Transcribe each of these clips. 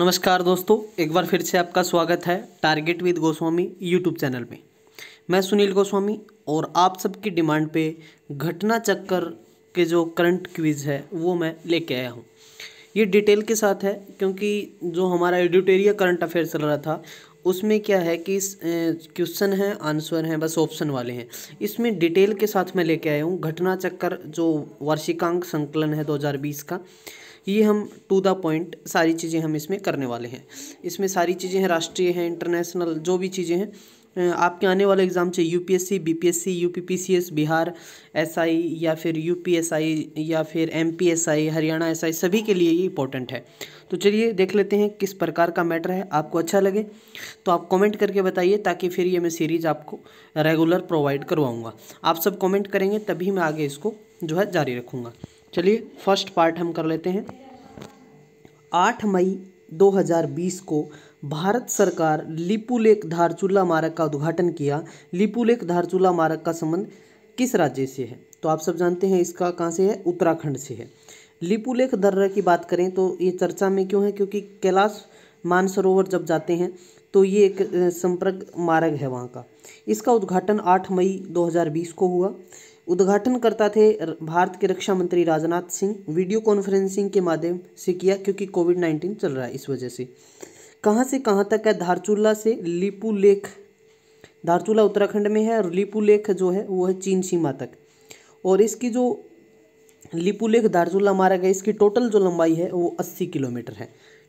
नमस्कार दोस्तों एक बार फिर से आपका स्वागत है target with Goswami YouTube channel में मैं सुनील गोस्वामी और आप सबकी डिमांड पे घटना चक्कर के जो करंट क्विज़ है वो मैं लेके आया हूँ ये डिटेल के साथ है क्योंकि जो हमारा एडिटोरिया करंट अफेयर चल रहा था उसमें क्या है कि क्वेश्चन हैं आंसर हैं बस ऑप्शन वाले हैं इसमें डिटेल के साथ मैं लेके आया हूँ घटना चक्कर जो वार्षिकांक संकलन है दो का ये हम टू द पॉइंट सारी चीज़ें हम इसमें करने वाले हैं इसमें सारी चीज़ें हैं राष्ट्रीय हैं इंटरनेशनल जो भी चीज़ें हैं आपके आने वाले exam P UPSC BPSC UPPCS Bihar SI या फिर यूपीएसआई या फिर एमपीएसआई हरियाणा एसआई सभी के लिए ये इंपॉर्टेंट है तो चलिए देख लेते हैं किस प्रकार का मैटर है आपको अच्छा लगे तो आप कमेंट करके बताइए ताकि फिर ये मैं सीरीज़ आपको रेगुलर प्रोवाइड करवाऊँगा आप सब कॉमेंट करेंगे तभी मैं आगे इसको जो है जारी रखूँगा चलिए फर्स्ट पार्ट हम कर लेते हैं आठ मई 2020 को भारत सरकार लिपुलेख धारचूला मार्ग का उद्घाटन किया लिपुलेख धारचूला मार्ग का संबंध किस राज्य से है तो आप सब जानते हैं इसका कहाँ से है उत्तराखंड से है लिपुलेख दर्रा की बात करें तो ये चर्चा में क्यों है क्योंकि कैलाश मानसरोवर जब जाते हैं तो ये एक संपर्क मार्ग है वहाँ का इसका उद्घाटन 8 मई 2020 को हुआ उद्घाटन करता थे भारत के रक्षा मंत्री राजनाथ सिंह वीडियो कॉन्फ्रेंसिंग के माध्यम से किया क्योंकि कोविड नाइन्टीन चल रहा है इस वजह से कहाँ से कहाँ तक है धारचूला से लिपू लेख धारचूला उत्तराखंड में है और लिपू लेख जो है वो है चीन सीमा तक और इसकी जो लिपू लेख धारचूला मारा गया इसकी टोटल जो लंबाई है वो अस्सी किलोमीटर है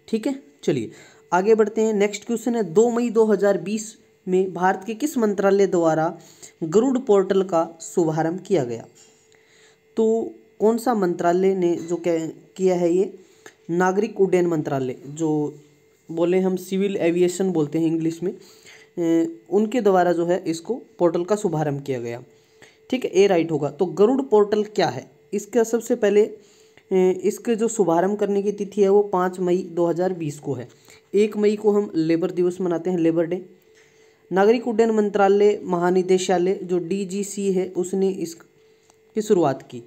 ठीक है चलिए आगे बढ़ते हैं नेक्स्ट क्वेश्चन है दो मई 2020 में भारत के किस मंत्रालय द्वारा गरुड़ पोर्टल का शुभारंभ किया गया तो कौन सा मंत्रालय ने जो किया है ये नागरिक उड्डयन मंत्रालय जो बोले हम सिविल एविएशन बोलते हैं इंग्लिश में उनके द्वारा जो है इसको पोर्टल का शुभारंभ किया गया ठीक है ए राइट होगा तो गरुड़ पोर्टल क्या है इसका सबसे पहले इसके जो शुभारंभ करने की तिथि है वो पाँच मई 2020 को है एक मई को हम लेबर दिवस मनाते हैं लेबर डे नागरिक उड्डयन मंत्रालय महानिदेशालय जो डीजीसी है उसने इस की शुरुआत की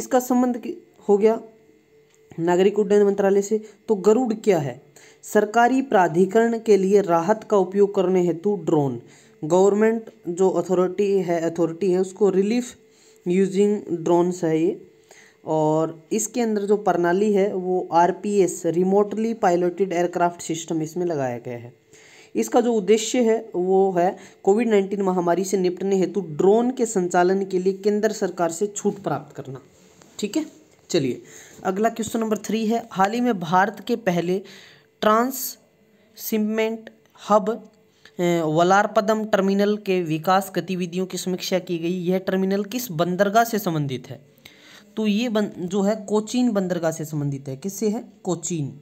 इसका संबंध हो गया नागरिक उड्डयन मंत्रालय से तो गरुड़ क्या है सरकारी प्राधिकरण के लिए राहत का उपयोग करने हेतु ड्रोन गवर्नमेंट जो अथॉरिटी है अथॉरिटी है उसको रिलीफ यूजिंग ड्रोन्स है ये और इसके अंदर जो प्रणाली है वो R remotely piloted aircraft system इसमें लगाया गया है इसका जो उद्देश्य है वो है कोविड नाइन्टीन महामारी से निपटने हेतु ड्रोन के संचालन के लिए केंद्र सरकार से छूट प्राप्त करना ठीक है चलिए अगला क्वेश्चन नंबर थ्री है हाल ही में भारत के पहले trans shipment hub Vallarpadam terminal के विकास गतिविधियों की समीक्षा की गई यह टर्मिनल किस बंदरगाह से संबंधित है तो ये बन जो है कोचीन बंदरगाह से संबंधित है किससे है कोचीन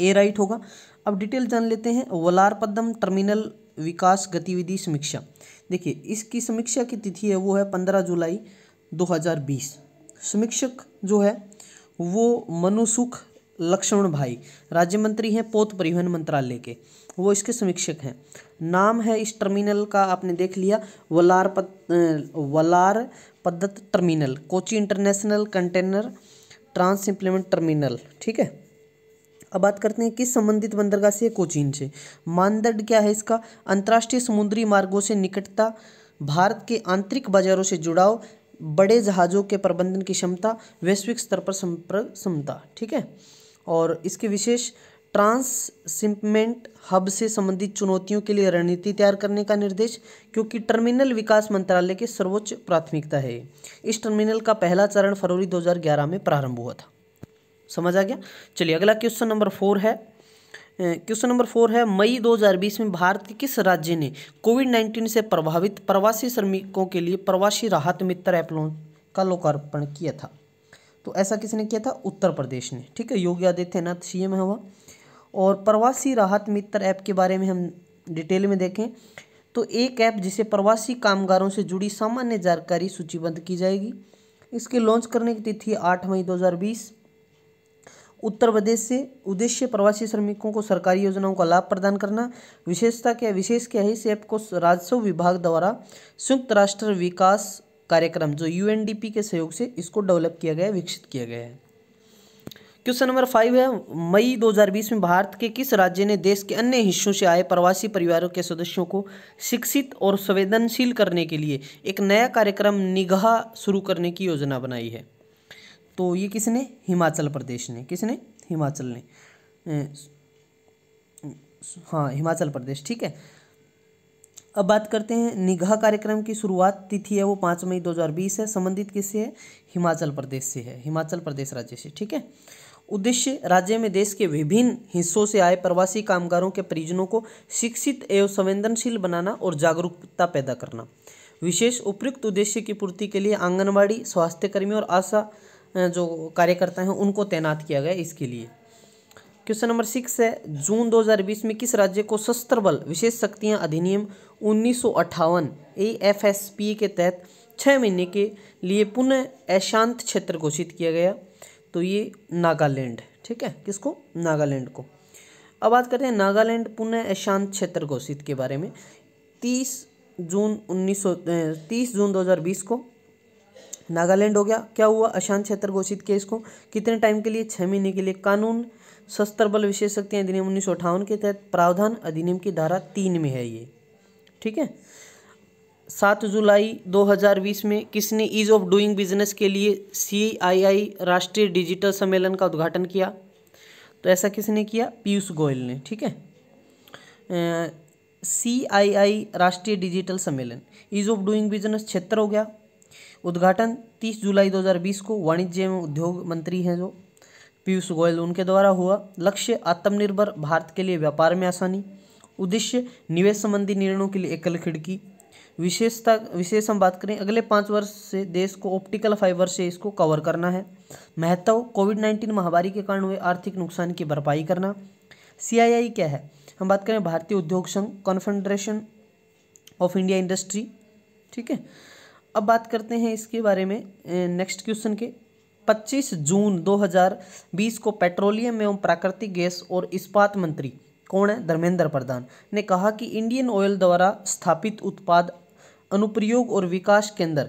ए राइट होगा अब डिटेल जान लेते हैं वलार पद्म टर्मिनल विकास गतिविधि समीक्षा देखिए इसकी समीक्षा की तिथि है वो है पंद्रह जुलाई 2020 समीक्षक जो है वो मनुसुख लक्ष्मण भाई राज्य मंत्री हैं पोत परिवहन मंत्रालय के वो इसके समीक्षक हैं नाम है इस टर्मिनल का आपने देख लिया वलार Vallarpadam Vallarpadam terminal Kochi international container trans implement terminal ठीक है अब बात करते हैं किस संबंधित बंदरगाह से कोचीन से मानदंड क्या है इसका अंतर्राष्ट्रीय समुद्री मार्गों से निकटता भारत के आंतरिक बाजारों से जुड़ाव बड़े जहाज़ों के प्रबंधन की क्षमता वैश्विक स्तर पर संपर्क क्षमता ठीक है और इसके विशेष सिंपमेंट हब से संबंधित चुनौतियों के लिए रणनीति तैयार करने का निर्देश क्योंकि टर्मिनल विकास मंत्रालय के सर्वोच्च प्राथमिकता है इस टर्मिनल का पहला चरण फरवरी 2011 में प्रारंभ हुआ था समझ आ गया चलिए अगला क्वेश्चन नंबर फोर है क्वेश्चन नंबर फोर है मई 2020 में भारत के किस राज्य ने कोविड 19 से प्रभावित प्रवासी श्रमिकों के लिए प्रवासी राहत मित्र ऐप लॉन्च का लोकार्पण किया था तो ऐसा किसने किया था उत्तर प्रदेश ने ठीक है योगी आदित्यनाथ सीएम है वह और प्रवासी राहत मित्र ऐप के बारे में हम डिटेल में देखें तो एक ऐप जिसे प्रवासी कामगारों से जुड़ी सामान्य जानकारी सूचीबद्ध की जाएगी इसके लॉन्च करने की तिथि आठ मई दो उत्तर प्रदेश से उद्देश्य प्रवासी श्रमिकों को सरकारी योजनाओं का लाभ प्रदान करना विशेषता क्या विशेष क्या है इस ऐप को राजस्व विभाग द्वारा संयुक्त राष्ट्र विकास कार्यक्रम जो यूएनडीपी के सहयोग से इसको डेवलप किया गया विकसित किया गया है क्वेश्चन नंबर फाइव है मई 2020 में भारत के किस राज्य ने देश के अन्य हिस्सों से आए प्रवासी परिवारों के सदस्यों को शिक्षित और संवेदनशील करने के लिए एक नया कार्यक्रम निगाह शुरू करने की योजना बनाई है तो ये किसने हिमाचल प्रदेश ने किसने हिमाचल ने हाँ हिमाचल प्रदेश ठीक है अब बात करते हैं निगाह कार्यक्रम की शुरुआत तिथि है वो पाँच मई 2020 है संबंधित किससे है हिमाचल प्रदेश से है हिमाचल प्रदेश राज्य से ठीक है उद्देश्य राज्य में देश के विभिन्न हिस्सों से आए प्रवासी कामगारों के परिजनों को शिक्षित एवं संवेदनशील बनाना और जागरूकता पैदा करना विशेष उपयुक्त उद्देश्य की पूर्ति के लिए आंगनबाड़ी स्वास्थ्यकर्मी और आशा जो कार्यकर्ता हैं उनको तैनात किया गया इसके लिए क्वेश्चन नंबर सिक्स है जून 2020 में किस राज्य को सशस्त्र बल विशेष शक्तियां अधिनियम उन्नीस सौ के तहत छः महीने के लिए पुनः अशांत क्षेत्र घोषित किया गया तो ये नागालैंड ठीक है किसको नागालैंड को अब बात करते हैं नागालैंड पुनः अशांत क्षेत्र घोषित के बारे में तीस जून उन्नीस सौ तीस जून 2020 को नागालैंड हो गया क्या हुआ अशांत क्षेत्र घोषित किया इसको कितने टाइम के लिए छः महीने के लिए कानून शस्त्र बल विशेष शक्ति अधिनियम उन्नीस के तहत प्रावधान अधिनियम की धारा तीन में है ये ठीक है सात जुलाई 2020 में किसने ईज ऑफ डूइंग बिजनेस के लिए सी राष्ट्रीय डिजिटल सम्मेलन का उद्घाटन किया तो ऐसा किसने किया पीयूष गोयल ने ठीक है सी राष्ट्रीय डिजिटल सम्मेलन ईज ऑफ डूइंग बिजनेस क्षेत्र हो गया उद्घाटन 30 जुलाई 2020 को वाणिज्य एवं उद्योग मंत्री हैं जो पीयूष गोयल उनके द्वारा हुआ लक्ष्य आत्मनिर्भर भारत के लिए व्यापार में आसानी उद्देश्य निवेश संबंधी निर्णयों के लिए एकल खिड़की विशेषता विशेष हम बात करें अगले पाँच वर्ष से देश को ऑप्टिकल फाइबर से इसको कवर करना है महत्व कोविड नाइन्टीन महामारी के कारण हुए आर्थिक नुकसान की भरपाई करना सी क्या है हम बात करें भारतीय उद्योग संघ कॉन्फेडरेशन ऑफ इंडिया इंडस्ट्री ठीक है अब बात करते हैं इसके बारे में नेक्स्ट क्वेश्चन के 25 जून 2020 को पेट्रोलियम एवं प्राकृतिक गैस और इस्पात मंत्री कौन है धर्मेंद्र प्रधान ने कहा कि इंडियन ऑयल द्वारा स्थापित उत्पाद अनुप्रयोग और विकास केंद्र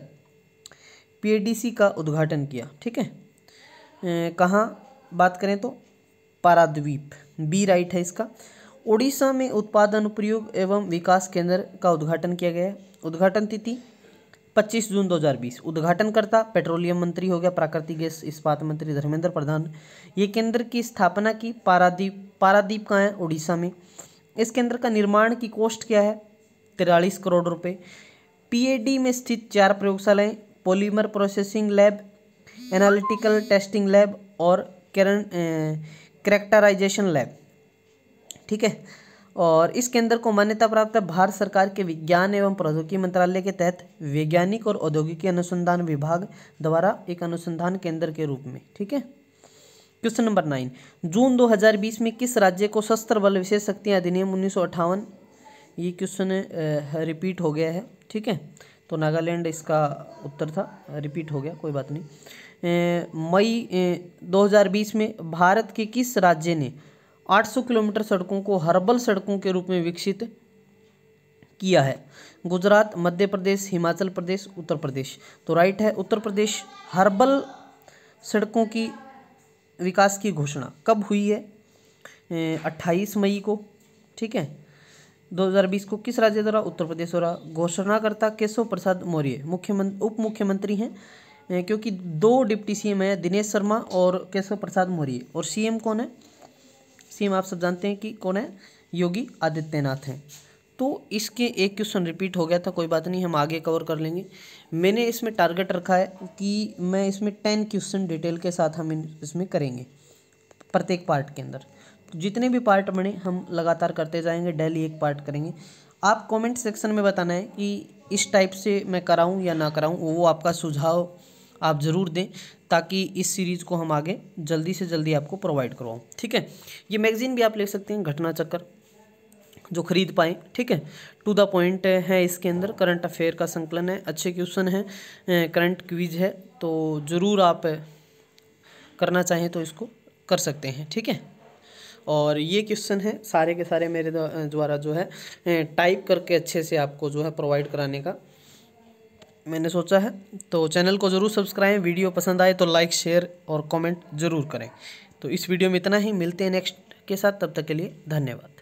पीएडीसी का उद्घाटन किया ठीक है कहाँ बात करें तो पाराद्वीप बी राइट है इसका ओडिशा में उत्पादन अनुप्रयोग एवं विकास केंद्र का उद्घाटन किया गया है उद्घाटन तिथि 25 जून 2020 करता पेट्रोलियम मंत्री हो गया प्राकृतिक गैस इस्पात मंत्री धर्मेंद्र प्रधान ये केंद्र की स्थापना की पारादीप पारादीप कहाँ है उड़ीसा में इस केंद्र का निर्माण की कोस्ट क्या है तिरालीस करोड़ रुपए पीएडी में स्थित चार प्रयोगशालाएं polymer processing lab analytical testing lab और कैरन करेक्टराइजेशन लैब ठीक है और इस केंद्र को मान्यता प्राप्त भारत सरकार के विज्ञान एवं प्रौद्योगिकी मंत्रालय के तहत वैज्ञानिक और औद्योगिकी अनुसंधान विभाग द्वारा एक अनुसंधान केंद्र के रूप में ठीक है क्वेश्चन नंबर नाइन जून 2020 में किस राज्य को शस्त्र बल विशेष शक्तियाँ अधिनियम उन्नीस ये क्वेश्चन रिपीट हो गया है ठीक है तो नागालैंड इसका उत्तर था रिपीट हो गया कोई बात नहीं मई दो में भारत के किस राज्य ने 800 किलोमीटर सड़कों को हर्बल सड़कों के रूप में विकसित किया है गुजरात मध्य प्रदेश हिमाचल प्रदेश उत्तर प्रदेश तो राइट है उत्तर प्रदेश हर्बल सड़कों की विकास की घोषणा कब हुई है अट्ठाईस मई को ठीक है 2020 को किस राज्य द्वारा उत्तर प्रदेश द्वारा घोषणाकर्ता केशव प्रसाद मौर्य मुख्यमंत्री उप मुख्यमंत्री हैं क्योंकि दो डिप्टी सीएम हैं दिनेश शर्मा और केशव प्रसाद मौर्य और सीएम कौन है सीएम आप सब जानते हैं कि कौन है योगी आदित्यनाथ हैं तो इसके एक क्वेश्चन रिपीट हो गया था कोई बात नहीं हम आगे कवर कर लेंगे मैंने इसमें टारगेट रखा है कि मैं इसमें टेन क्वेश्चन डिटेल के साथ हम इसमें करेंगे प्रत्येक पार्ट के अंदर तो जितने भी पार्ट बने हम लगातार करते जाएंगे डेली एक पार्ट करेंगे आप कमेंट सेक्शन में बताना है कि इस टाइप से मैं कराऊं या ना कराऊं वो आपका सुझाव आप ज़रूर दें ताकि इस सीरीज़ को हम आगे जल्दी से जल्दी आपको प्रोवाइड करवाऊँ ठीक है ये मैगज़ीन भी आप ले सकते हैं घटना चक्कर जो खरीद पाएँ ठीक है टू द पॉइंट है इसके अंदर करंट अफेयर का संकलन है अच्छे क्वेश्चन है करंट क्विज है तो ज़रूर आप करना चाहें तो इसको कर सकते हैं ठीक है और ये क्वेश्चन है सारे के सारे मेरे द्वारा जो है टाइप करके अच्छे से आपको जो है प्रोवाइड कराने का मैंने सोचा है तो चैनल को ज़रूर सब्सक्राइब वीडियो पसंद आए तो लाइक शेयर और कमेंट ज़रूर करें तो इस वीडियो में इतना ही मिलते हैं नेक्स्ट के साथ तब तक के लिए धन्यवाद